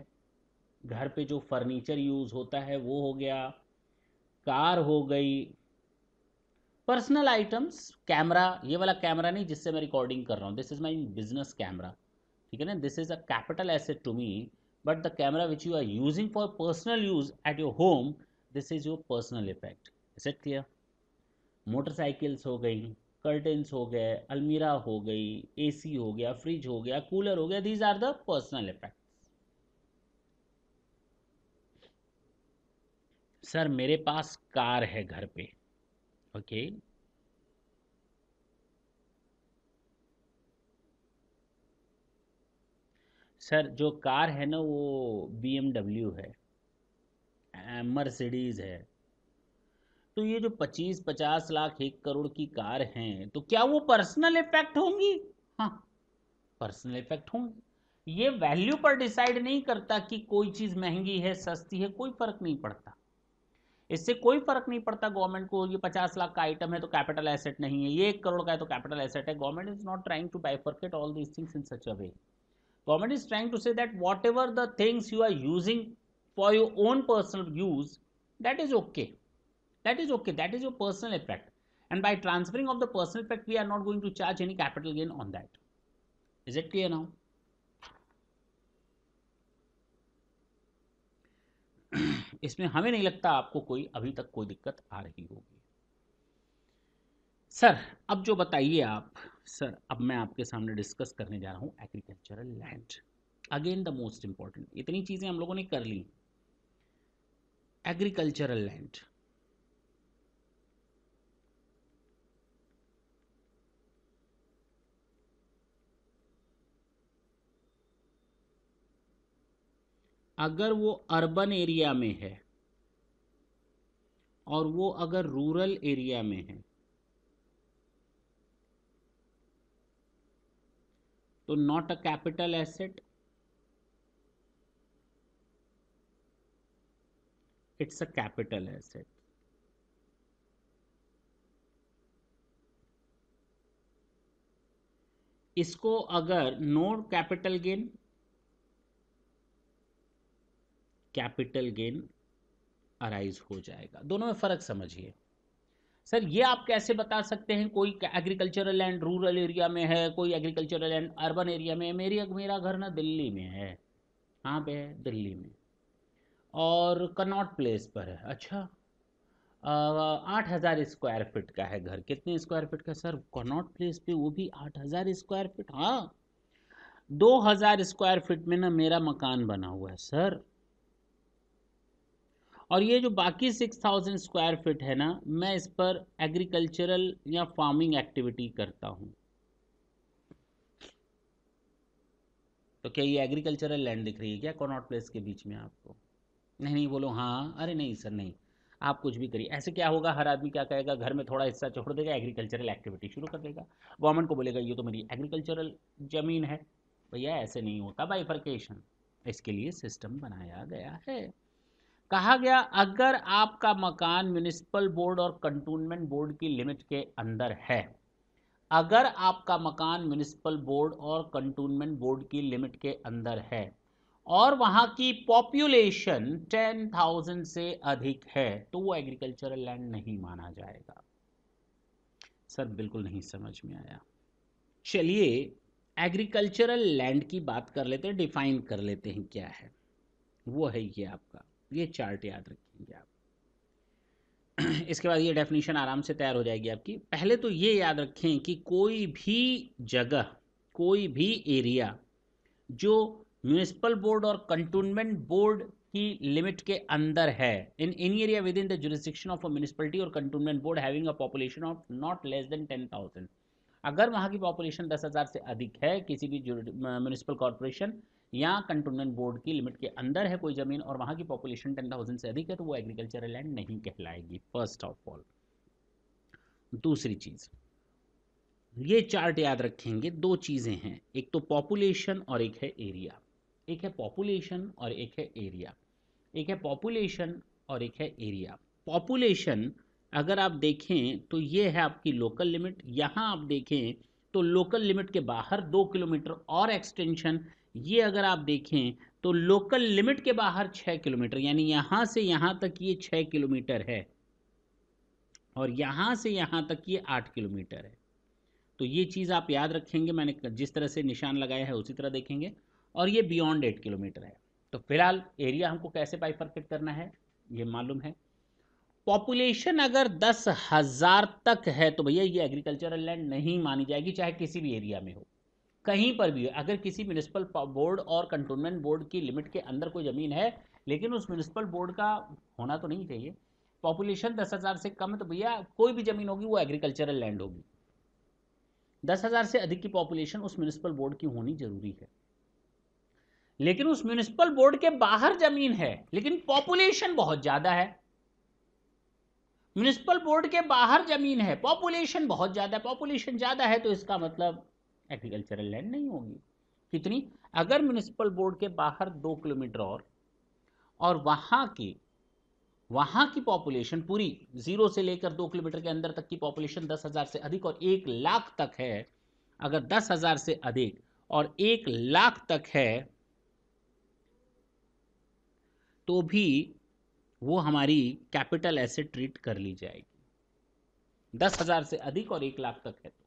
Speaker 1: घर पे जो फर्नीचर यूज़ होता है वो हो गया कार हो गई पर्सनल आइटम्स कैमरा ये वाला कैमरा नहीं जिससे मैं रिकॉर्डिंग कर रहा हूँ this is my business camera ठीक है ना this is a capital asset to me but the camera which you are using for personal use at your home this is your personal effect set clear motorcycles हो गई curtains हो गए अलमीरा हो गई सी हो गया फ्रिज हो गया कूलर हो गया these are the personal effect sir मेरे पास कार है घर पे okay सर जो कार है ना वो बी है मर्सिडीज है तो ये जो 25 50 लाख एक करोड़ की कार हैं तो क्या वो पर्सनल इफेक्ट होंगी हाँ पर्सनल इफेक्ट होंगी ये वैल्यू पर डिसाइड नहीं करता कि कोई चीज़ महंगी है सस्ती है कोई फर्क नहीं पड़ता इससे कोई फर्क नहीं पड़ता गवर्नमेंट को ये पचास लाख का आइटम है तो कैपिटल एसेट नहीं है ये एक करोड़ का है तो कैपिटल एसेट है government is not trying to bifurcate all these things in such a way government is trying to say that whatever the things you are using for your own personal use that is okay that is okay that is your personal effect and by transferring of the personal effect we are not going to charge any capital gain on that is it clear now इसमें हमें नहीं लगता आपको कोई अभी तक कोई दिक्कत आ रही होगी सर अब जो बताइए आप सर अब मैं आपके सामने डिस्कस करने जा रहा हूँ agricultural land again the most important इतनी चीज़ें हम लोगों ने कर ली एग्रीकल्चरल लैंड अगर वो अर्बन एरिया में है और वो अगर रूरल एरिया में है तो not a capital asset it's a capital asset इसको अगर no capital gain capital gain arise हो जाएगा दोनों में फ़र्क समझिए सर ये आप कैसे बता सकते हैं कोई एग्रीकल्चरल लैंड रूरल एरिया में है कोई एग्रीकल्चरल लैंड अर्बन एरिया में है मेरी मेरा घर ना दिल्ली में है कहाँ पे है दिल्ली में और कनॉट प्लेस पर है अच्छा आठ हज़ार स्क्वायर फिट का है घर कितने स्क्वायर फिट का सर कनॉट प्लेस पे वो भी आठ हज़ार स्क्वायर फिट हाँ दो हज़ार स्क्वायर फिट में ना मेरा मकान बना हुआ है सर और ये जो बाकी सिक्स थाउजेंड स्क्वायर फिट है ना मैं इस पर एग्रीकल्चरल या फार्मिंग एक्टिविटी करता हूँ तो क्या ये एग्रीकल्चरल लैंड दिख रही है क्या कॉनॉट प्लेस के बीच में आपको नहीं नहीं बोलो हाँ अरे नहीं सर नहीं आप कुछ भी करिए ऐसे क्या होगा हर आदमी क्या कहेगा घर में थोड़ा हिस्सा छोड़ देगा एग्रीकल्चरल एक्टिविटी शुरू कर देगा गवर्नमेंट को बोलेगा ये तो मेरी एग्रीकल्चरल ज़मीन है भैया ऐसे नहीं होता बाइफर्केशन इसके लिए सिस्टम बनाया गया है कहा गया अगर आपका मकान म्यूनिसिपल बोर्ड और कंटोनमेंट बोर्ड की लिमिट के अंदर है अगर आपका मकान म्यूनिसिपल बोर्ड और कंटोनमेंट बोर्ड की लिमिट के अंदर है और वहाँ की पॉपुलेशन 10,000 से अधिक है तो वो एग्रीकल्चरल लैंड नहीं माना जाएगा सर बिल्कुल नहीं समझ में आया चलिए एग्रीकल्चरल लैंड की बात कर लेते हैं डिफाइन कर लेते हैं क्या है वो है ये आपका ये चार्ट याद रखेंगे आप इसके बाद ये डेफिनेशन आराम से तैयार हो जाएगी आपकी पहले तो ये याद रखें कि कोई भी जगह कोई भी एरिया जो म्यूनिसिपल बोर्ड और कंटोनमेंट बोर्ड की लिमिट के अंदर है in any area within the jurisdiction of a municipality or cantonment board having a population of not less than ten thousand अगर वहाँ की पॉपुलेशन दस हज़ार से अधिक है किसी भी म्यूनिसिपल कॉरपोरेशन या कंटोनमेंट बोर्ड की लिमिट के अंदर है कोई ज़मीन और वहां की पॉपुलेशन टेन थाउजेंड से अधिक है तो वो एग्रीकल्चरल लैंड नहीं कहलाएगी फर्स्ट ऑफ ऑल दूसरी चीज़ ये चार्ट याद रखेंगे दो चीज़ें हैं एक तो पॉपुलेशन और एक है एरिया एक है पॉपुलेशन और एक है एरिया एक है पॉपुलेशन और एक है एरिया पॉपुलेशन अगर आप देखें तो ये है आपकी लोकल लिमिट यहां आप देखें तो लोकल लिमिट के बाहर दो किलोमीटर और एक्सटेंशन ये अगर आप देखें तो लोकल लिमिट के बाहर छः किलोमीटर यानी यहाँ से यहाँ तक ये छः किलोमीटर है और यहाँ से यहाँ तक ये आठ किलोमीटर है तो ये चीज़ आप याद रखेंगे मैंने जिस तरह से निशान लगाया है उसी तरह देखेंगे और ये बियॉन्ड एट किलोमीटर है तो फिलहाल एरिया हमको कैसे बाइफर्केट करना है ये मालूम है पॉपुलेशन अगर दस हज़ार तक है तो भैया ये एग्रीकल्चरल लैंड नहीं मानी जाएगी चाहे किसी भी एरिया में हो कहीं पर भी हो अगर किसी म्यूनिसिपल बोर्ड और कंटोनमेंट बोर्ड की लिमिट के अंदर कोई ज़मीन है लेकिन उस म्यूनिसिपल बोर्ड का होना तो नहीं चाहिए पॉपुलेशन दस हज़ार से कम है तो भैया कोई भी ज़मीन होगी वो एग्रीकल्चरल लैंड होगी दस हज़ार से अधिक की पॉपुलेशन उस म्यूनिसिपल बोर्ड की होनी ज़रूरी है लेकिन उस म्यूनिसिपल बोर्ड के बाहर ज़मीन है लेकिन पॉपुलेशन बहुत ज़्यादा है म्यूनिसिपल बोर्ड के बाहर ज़मीन है पॉपुलेशन बहुत ज़्यादा है पॉपुलेशन ज़्यादा है तो इसका मतलब एग्रीकल्चरल लैंड नहीं होगी कितनी अगर म्यूनिसिपल बोर्ड के बाहर दो किलोमीटर और और वहाँ की वहाँ की पॉपुलेशन पूरी जीरो से लेकर दो किलोमीटर के अंदर तक की पॉपुलेशन दस हज़ार से अधिक और एक लाख तक है अगर दस हज़ार से अधिक और एक लाख तक है तो भी वो हमारी कैपिटल एसेट ट्रीट कर ली जाएगी दस हज़ार से अधिक और एक लाख तक है तो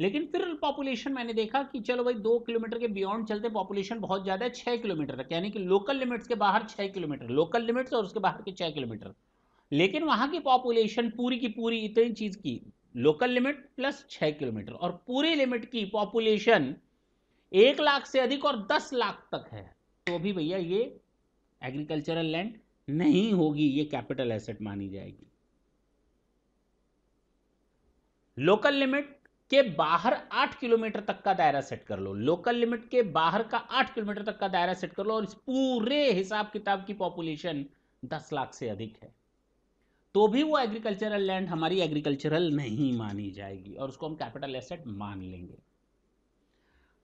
Speaker 1: लेकिन फिर पॉपुलेशन मैंने देखा कि चलो भाई दो किलोमीटर के बियॉन्ड चलते पॉपुलेशन बहुत ज़्यादा है छः किलोमीटर तक यानी कि लोकल लिमिट्स के बाहर छः किलोमीटर लोकल लिमिट्स और उसके बाहर के छः किलोमीटर लेकिन वहाँ की पॉपुलेशन पूरी की पूरी इतनी चीज़ की लोकल लिमिट प्लस छः किलोमीटर और पूरी लिमिट की पॉपुलेशन एक लाख से अधिक और दस लाख तक है तो भी भैया ये एग्रीकल्चरल लैंड नहीं होगी ये कैपिटल एसेट मानी जाएगी लोकल लिमिट के बाहर आठ किलोमीटर तक का दायरा सेट कर लो लोकल लिमिट के बाहर का आठ किलोमीटर तक का दायरा सेट कर लो और इस पूरे हिसाब किताब की पॉपुलेशन दस लाख से अधिक है तो भी वो एग्रीकल्चरल लैंड हमारी एग्रीकल्चरल नहीं मानी जाएगी और उसको हम कैपिटल एसेट मान लेंगे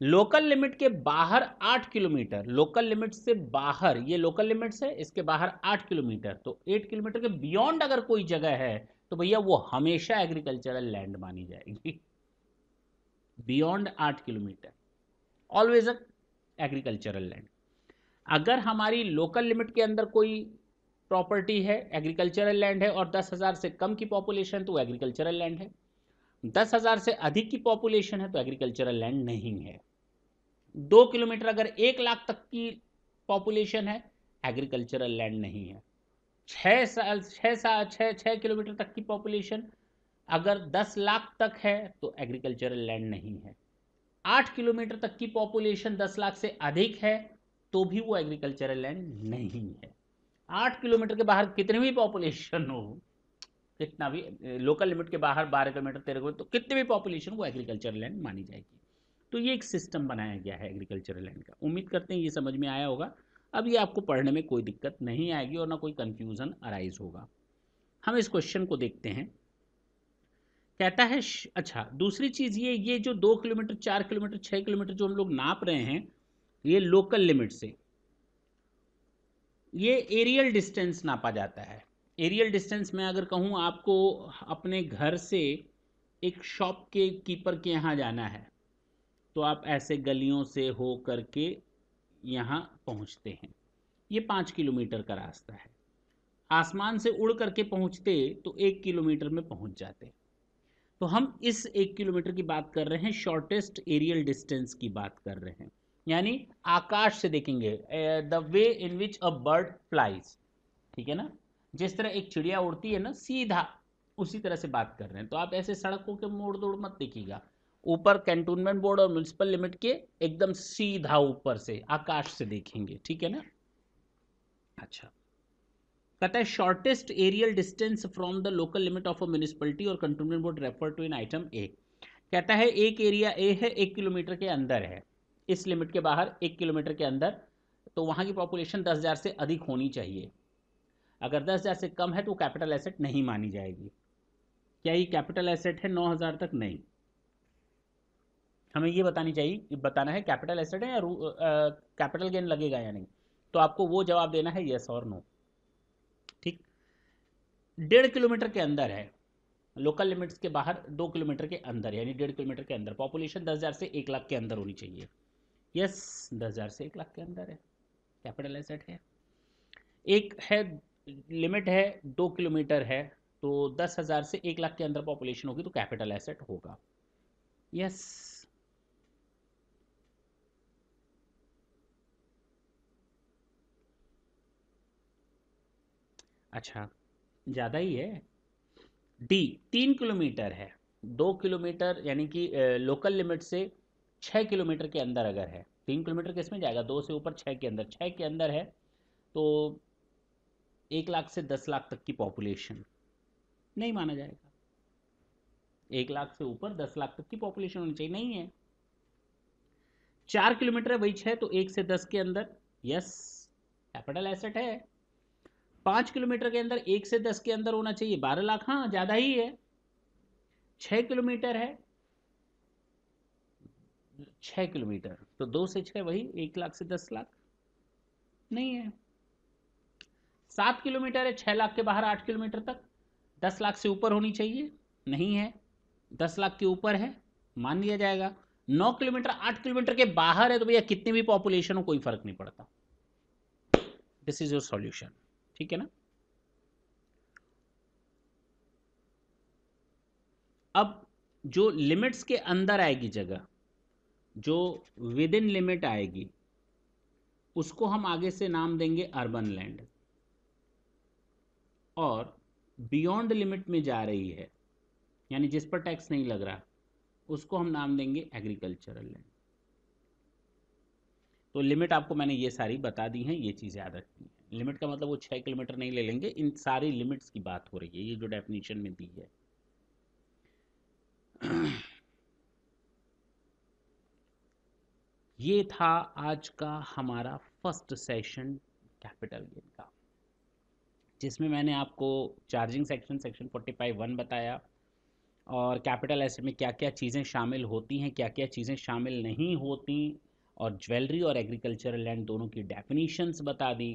Speaker 1: लोकल लिमिट के बाहर आठ किलोमीटर लोकल लिमिट से बाहर ये लोकल लिमिट्स है इसके बाहर आठ किलोमीटर तो एट किलोमीटर के बियॉन्ड अगर कोई जगह है तो भैया वो हमेशा एग्रीकल्चरल लैंड मानी जाएगी बियॉन्ड आठ kilometre always a agricultural land अगर हमारी लोकल लिमिट के अंदर कोई प्रॉपर्टी है एग्रीकल्चरल लैंड है और दस हज़ार से कम की पॉपुलेशन है तो एग्रीकल्चरल लैंड है दस हज़ार से अधिक की पॉपुलेशन है तो एग्रीकल्चरल लैंड नहीं है दो किलोमीटर अगर एक लाख तक की पॉपुलेशन है एग्रीकल्चरल लैंड नहीं है छः साल छः साल छः छः किलोमीटर तक की पॉपुलेशन अगर 10 लाख तक है तो एग्रीकल्चरल लैंड नहीं है 8 किलोमीटर तक की पॉपुलेशन 10 लाख से अधिक है तो भी वो एग्रीकल्चरल लैंड नहीं है 8 किलोमीटर के बाहर कितनी भी पॉपुलेशन हो कितना भी लोकल लिमिट के बाहर 12 किलोमीटर तेरह किलोमीटर तो कितनी भी पॉपुलेशन वो एग्रीकल्चरल लैंड मानी जाएगी तो ये एक सिस्टम बनाया गया है एग्रीकल्चरल लैंड का उम्मीद करते हैं ये समझ में आया होगा अब ये आपको पढ़ने में कोई दिक्कत नहीं आएगी और ना कोई कन्फ्यूज़न अराइज होगा हम इस क्वेश्चन को देखते हैं कहता है अच्छा दूसरी चीज़ ये ये जो दो किलोमीटर चार किलोमीटर छः किलोमीटर जो हम लोग नाप रहे हैं ये लोकल लिमिट से ये एरियल डिस्टेंस नापा जाता है एरियल डिस्टेंस में अगर कहूँ आपको अपने घर से एक शॉप के कीपर के यहाँ जाना है तो आप ऐसे गलियों से हो करके यहाँ पहुँचते हैं ये पाँच किलोमीटर का रास्ता है आसमान से उड़ करके पहुँचते तो एक किलोमीटर में पहुँच जाते हैं तो हम इस एक किलोमीटर की बात कर रहे हैं शॉर्टेस्ट एरियल डिस्टेंस की बात कर रहे हैं यानी आकाश से देखेंगे the way in which a bird flies ठीक है ना जिस तरह एक चिड़िया उड़ती है ना सीधा उसी तरह से बात कर रहे हैं तो आप ऐसे सड़कों के मोड़ दौड़ मत देखिएगा ऊपर कैंटोनमेंट बोर्ड और म्यूनसिपल लिमिट के एकदम सीधा ऊपर से आकाश से देखेंगे ठीक है ना अच्छा कहता है shortest aerial distance from the local limit of a municipality or cantonment board refer to in item A कहता है एक एरिया ए है एक किलोमीटर के अंदर है इस लिमिट के बाहर एक किलोमीटर के अंदर तो वहाँ की पॉपुलेशन दस हज़ार से अधिक होनी चाहिए अगर दस हज़ार से कम है तो कैपिटल एसेट नहीं मानी जाएगी क्या ये कैपिटल एसेट है नौ हज़ार तक नहीं हमें ये बतानी चाहिए बताना है कैपिटल एसेट है या कैपिटल गेन लगेगा या नहीं तो आपको वो जवाब देना है येस और नो डेढ़ किलोमीटर के अंदर है लोकल लिमिट्स के बाहर दो किलोमीटर के अंदर यानी डेढ़ किलोमीटर के अंदर पॉपुलेशन दस हज़ार से एक लाख के अंदर होनी चाहिए यस दस हज़ार से एक लाख के अंदर है कैपिटल एसेट है एक है लिमिट है दो किलोमीटर है तो दस हज़ार से एक लाख के अंदर पॉपुलेशन होगी तो कैपिटल एसेट होगा यस अच्छा ज़्यादा ही है डी तीन किलोमीटर है दो किलोमीटर यानी कि लोकल लिमिट से छः किलोमीटर के अंदर अगर है तीन किलोमीटर किस में जाएगा दो से ऊपर छः के अंदर छः के अंदर है तो एक लाख से दस लाख तक की पॉपुलेशन नहीं माना जाएगा एक लाख से ऊपर दस लाख तक की पॉपुलेशन होनी चाहिए नहीं है चार किलोमीटर है वही छः तो एक से दस के अंदर यस कैपिटल एसेट है पांच किलोमीटर के अंदर एक से दस के अंदर होना चाहिए बारह लाख हाँ ज़्यादा ही है छ किलोमीटर है छ किलोमीटर तो दो से छ वही एक लाख से दस लाख नहीं है सात किलोमीटर है छह लाख के बाहर आठ किलोमीटर तक दस लाख से ऊपर होनी चाहिए नहीं है दस लाख के ऊपर है मान लिया जाएगा नौ किलोमीटर आठ किलोमीटर के बाहर है तो भैया कितनी भी पॉपुलेशन हो कोई फर्क नहीं पड़ता दिस इज योर सॉल्यूशन ठीक है ना अब जो लिमिट्स के अंदर आएगी जगह जो विद इन लिमिट आएगी उसको हम आगे से नाम देंगे अर्बन लैंड और बियॉन्ड लिमिट में जा रही है यानी जिस पर टैक्स नहीं लग रहा उसको हम नाम देंगे एग्रीकल्चरल लैंड तो लिमिट आपको मैंने ये सारी बता दी हैं ये चीज याद रखनी है लिमिट का मतलब वो छः किलोमीटर नहीं ले लेंगे इन सारी लिमिट्स की बात हो रही है ये जो डेफिनेशन में दी है ये था आज का हमारा फर्स्ट सेशन कैपिटल गेन का जिसमें मैंने आपको charging section section forty five one बताया और कैपिटल एसेट में क्या क्या चीज़ें शामिल होती हैं क्या क्या चीज़ें शामिल नहीं होती और ज्वेलरी और एग्रीकल्चरल लैंड दोनों की डेफिनीशंस बता दी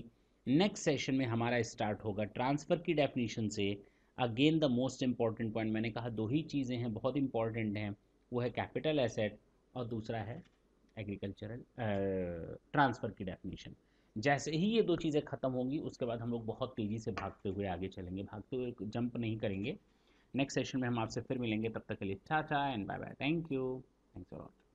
Speaker 1: नेक्स्ट सेशन में हमारा स्टार्ट होगा ट्रांसफ़र की डेफिनेशन से again the most important point मैंने कहा दो ही चीज़ें हैं बहुत इंपॉर्टेंट हैं वो है कैपिटल एसेट और दूसरा है एग्रीकल्चरल ट्रांसफ़र की डेफिनेशन जैसे ही ये दो चीज़ें ख़त्म होंगी उसके बाद हम लोग बहुत तेज़ी से भागते हुए आगे चलेंगे भागते हुए जंप नहीं करेंगे नेक्स्ट सेशन में हम आपसे फिर मिलेंगे तब तक के लिए tata and bye bye thank you thanks a lot